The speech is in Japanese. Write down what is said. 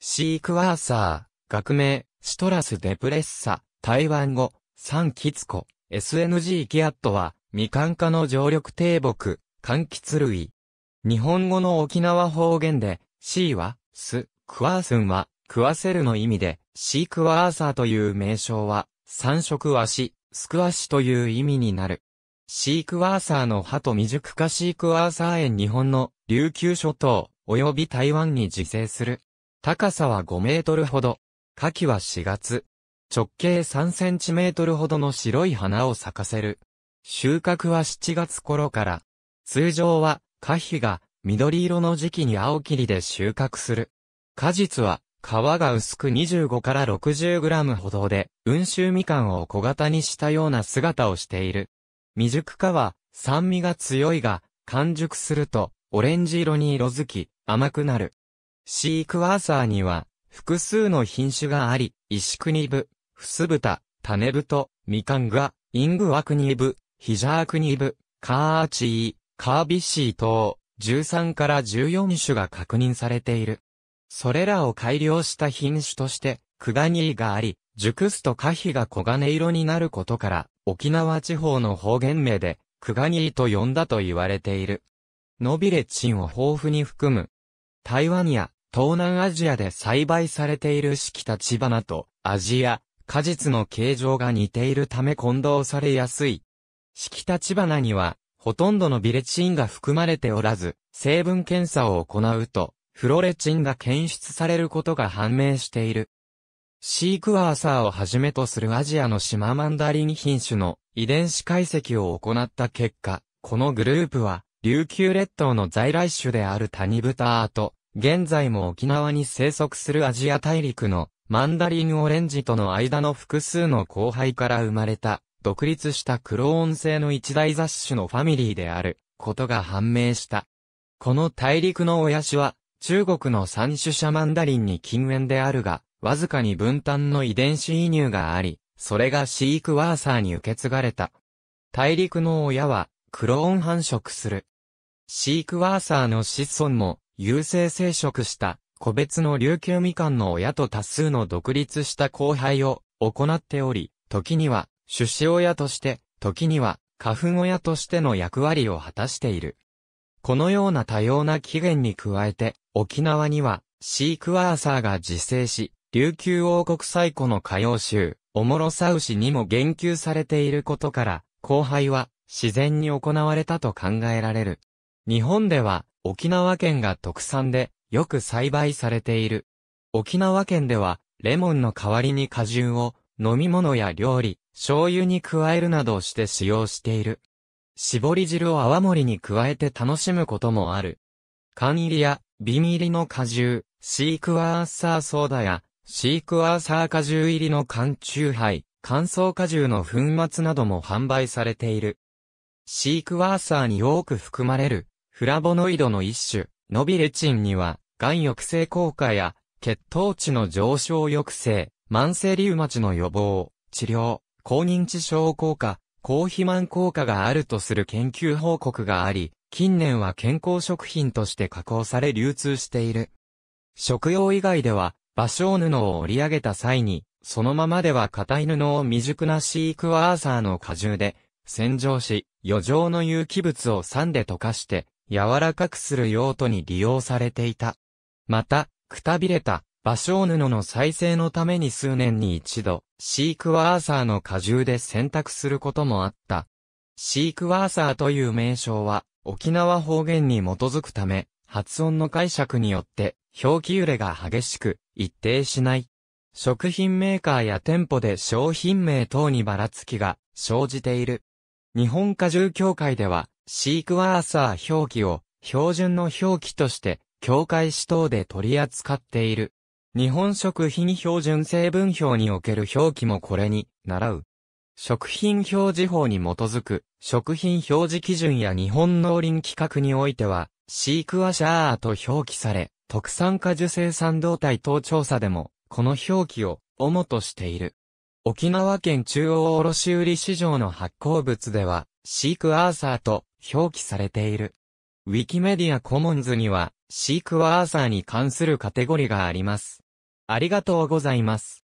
シークワーサー、学名、シトラスデプレッサ、台湾語、サンキツコ、SNG キアットは、未完化の常緑低木、柑橘類。日本語の沖縄方言で、シーは、ス、クワースンは、食わせるの意味で、シークワーサーという名称は、三色和紙、スクワシという意味になる。シークワーサーの葉と未熟化シークワーサー園日本の琉球諸島、及び台湾に自生する。高さは5メートルほど。夏季は4月。直径3センチメートルほどの白い花を咲かせる。収穫は7月頃から。通常は、花皮が緑色の時期に青切りで収穫する。果実は、皮が薄く25から60グラムほどで、温州みかんを小型にしたような姿をしている。未熟化は、酸味が強いが、完熟すると、オレンジ色に色づき、甘くなる。シークワーサーには、複数の品種があり、石国部、ふすぶた、種ぶと、みかんが、イングワクニブ、ヒジャークニブ、カーチー、カービッシー等、13から14種が確認されている。それらを改良した品種として、クガニーがあり、熟すと花皮が黄金色になることから、沖縄地方の方言名で、クガニーと呼んだと言われている。ノビレチンを豊富に含む。台湾や東南アジアで栽培されている四季立花と、アジア、果実の形状が似ているため混同されやすい。四季立花には、ほとんどのビレチンが含まれておらず、成分検査を行うと、フロレチンが検出されることが判明している。シークワーサーをはじめとするアジアのシママンダリン品種の遺伝子解析を行った結果、このグループは、琉球列島の在来種である谷豚ト、現在も沖縄に生息するアジア大陸のマンダリンオレンジとの間の複数の後輩から生まれた、独立したクローン製の一大雑種のファミリーである、ことが判明した。この大陸の親種は、中国の三種者マンダリンに近縁であるが、わずかに分担の遺伝子移入があり、それが飼育ワーサーに受け継がれた。大陸の親は、クローン繁殖する。飼育ワーサーの子孫も、有性生殖した個別の琉球みかんの親と多数の独立した交配を行っており、時には種子親として、時には花粉親としての役割を果たしている。このような多様な起源に加えて、沖縄にはシークワーサーが自生し、琉球王国最古の歌謡集、おもろさうしにも言及されていることから、交配は自然に行われたと考えられる。日本では、沖縄県が特産で、よく栽培されている。沖縄県では、レモンの代わりに果汁を、飲み物や料理、醤油に加えるなどして使用している。絞り汁を泡盛に加えて楽しむこともある。缶入りや瓶入りの果汁、シークワーサーソーダや、シークワーサー果汁入りの缶中杯、乾燥果汁の粉末なども販売されている。シークワーサーに多く含まれるフラボノイドの一種、ノビレチンには、がん抑制効果や、血糖値の上昇抑制、慢性リウマチの予防、治療、高認知症効果、高肥満効果があるとする研究報告があり、近年は健康食品として加工され流通している。食用以外では、芭蕉布を織り上げた際に、そのままでは硬い布を未熟なシークワーサーの果汁で、洗浄し、余剰の有機物を酸で溶かして、柔らかくする用途に利用されていた。また、くたびれた、芭蕉布の再生のために数年に一度、シークワーサーの荷重で洗濯することもあった。シークワーサーという名称は、沖縄方言に基づくため、発音の解釈によって、表記揺れが激しく、一定しない。食品メーカーや店舗で商品名等にばらつきが生じている。日本果汁協会では、シークワーサー表記を標準の表記として境界指等で取り扱っている。日本食品標準成分表における表記もこれに習う。食品表示法に基づく食品表示基準や日本農林規格においては、シークワシャーと表記され、特産化受精産動態等調査でも、この表記を主としている。沖縄県中央卸売市場の発行物では、シークアーサーと表記されている。ウィキメディアコモンズには、シークワーサーに関するカテゴリがあります。ありがとうございます。